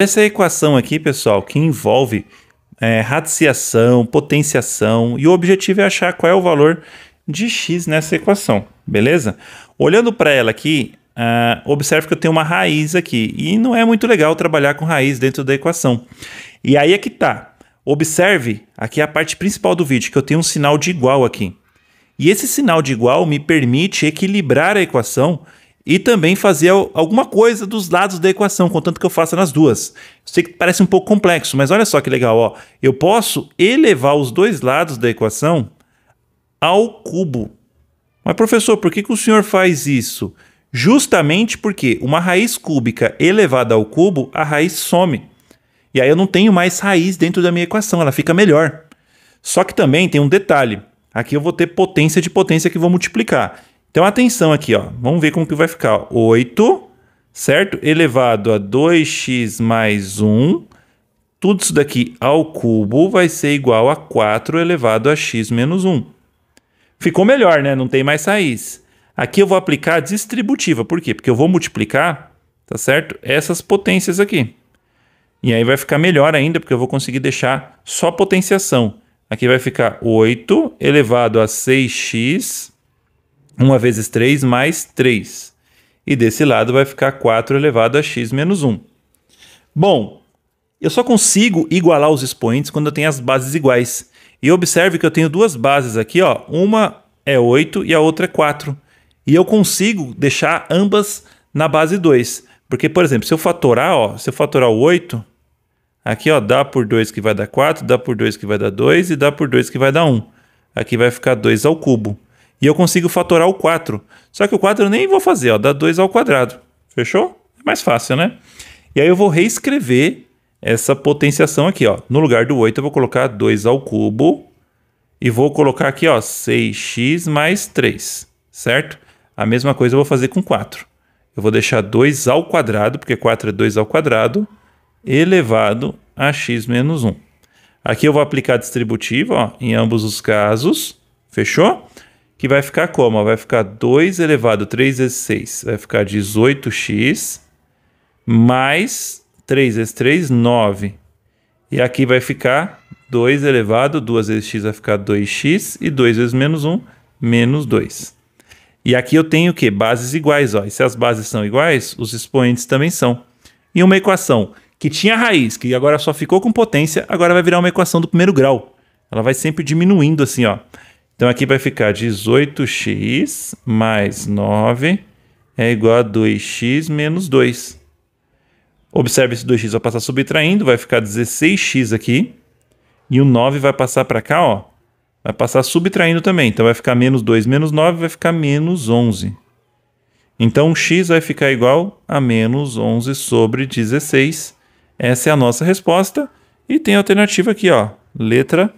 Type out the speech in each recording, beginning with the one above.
Essa equação aqui, pessoal, que envolve é, radiciação, potenciação, e o objetivo é achar qual é o valor de x nessa equação, beleza? Olhando para ela aqui, uh, observe que eu tenho uma raiz aqui, e não é muito legal trabalhar com raiz dentro da equação. E aí é que tá. Observe, aqui é a parte principal do vídeo, que eu tenho um sinal de igual aqui. E esse sinal de igual me permite equilibrar a equação e também fazer alguma coisa dos lados da equação, contanto que eu faça nas duas. Sei que parece um pouco complexo, mas olha só que legal, ó. Eu posso elevar os dois lados da equação ao cubo. Mas professor, por que, que o senhor faz isso? Justamente porque uma raiz cúbica elevada ao cubo, a raiz some. E aí eu não tenho mais raiz dentro da minha equação, ela fica melhor. Só que também tem um detalhe. Aqui eu vou ter potência de potência que vou multiplicar. Então atenção aqui, ó. Vamos ver como que vai ficar. 8, certo? Elevado a 2x mais 1. Tudo isso daqui ao cubo vai ser igual a 4 elevado a x menos 1. Ficou melhor, né? Não tem mais raiz. Aqui eu vou aplicar a distributiva. Por quê? Porque eu vou multiplicar, tá certo? Essas potências aqui. E aí vai ficar melhor ainda, porque eu vou conseguir deixar só potenciação. Aqui vai ficar 8 elevado a 6x 1 vezes 3 mais 3. E desse lado vai ficar 4 elevado a x menos 1. Bom, eu só consigo igualar os expoentes quando eu tenho as bases iguais. E observe que eu tenho duas bases aqui, ó. uma é 8 e a outra é 4. E eu consigo deixar ambas na base 2. Porque, por exemplo, se eu fatorar, ó, se eu fatorar o 8, aqui ó, dá por 2 que vai dar 4, dá por 2 que vai dar 2 e dá por 2 que vai dar 1. Aqui vai ficar 2 ao cubo. E eu consigo fatorar o 4. Só que o 4 eu nem vou fazer, ó, dá 2 ao quadrado. Fechou? É mais fácil, né? E aí eu vou reescrever essa potenciação aqui, ó. No lugar do 8 eu vou colocar 2 ao cubo e vou colocar aqui, ó, 6x mais 3, certo? A mesma coisa eu vou fazer com 4. Eu vou deixar 2 ao quadrado, porque 4 é 2 ao quadrado, elevado a x menos 1. Aqui eu vou aplicar a distributiva ó, em ambos os casos, fechou? que vai ficar como? Vai ficar 2 elevado 3 vezes 6, vai ficar 18x, mais 3 vezes 3, 9. E aqui vai ficar 2 elevado, 2 vezes x vai ficar 2x, e 2 vezes menos 1, menos 2. E aqui eu tenho o quê? Bases iguais. Ó. E se as bases são iguais, os expoentes também são. E uma equação que tinha raiz, que agora só ficou com potência, agora vai virar uma equação do primeiro grau. Ela vai sempre diminuindo assim, ó. Então aqui vai ficar 18x mais 9 é igual a 2x menos 2. Observe esse 2x vai passar subtraindo, vai ficar 16x aqui. E o 9 vai passar para cá, ó. Vai passar subtraindo também. Então vai ficar menos 2 menos 9, vai ficar menos 11. Então x vai ficar igual a menos 11 sobre 16. Essa é a nossa resposta. E tem a alternativa aqui, ó. Letra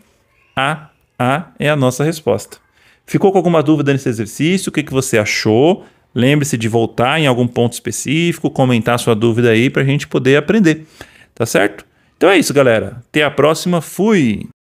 A. A é a nossa resposta. Ficou com alguma dúvida nesse exercício? O que, que você achou? Lembre-se de voltar em algum ponto específico, comentar sua dúvida aí para a gente poder aprender. Tá certo? Então é isso, galera. Até a próxima. Fui!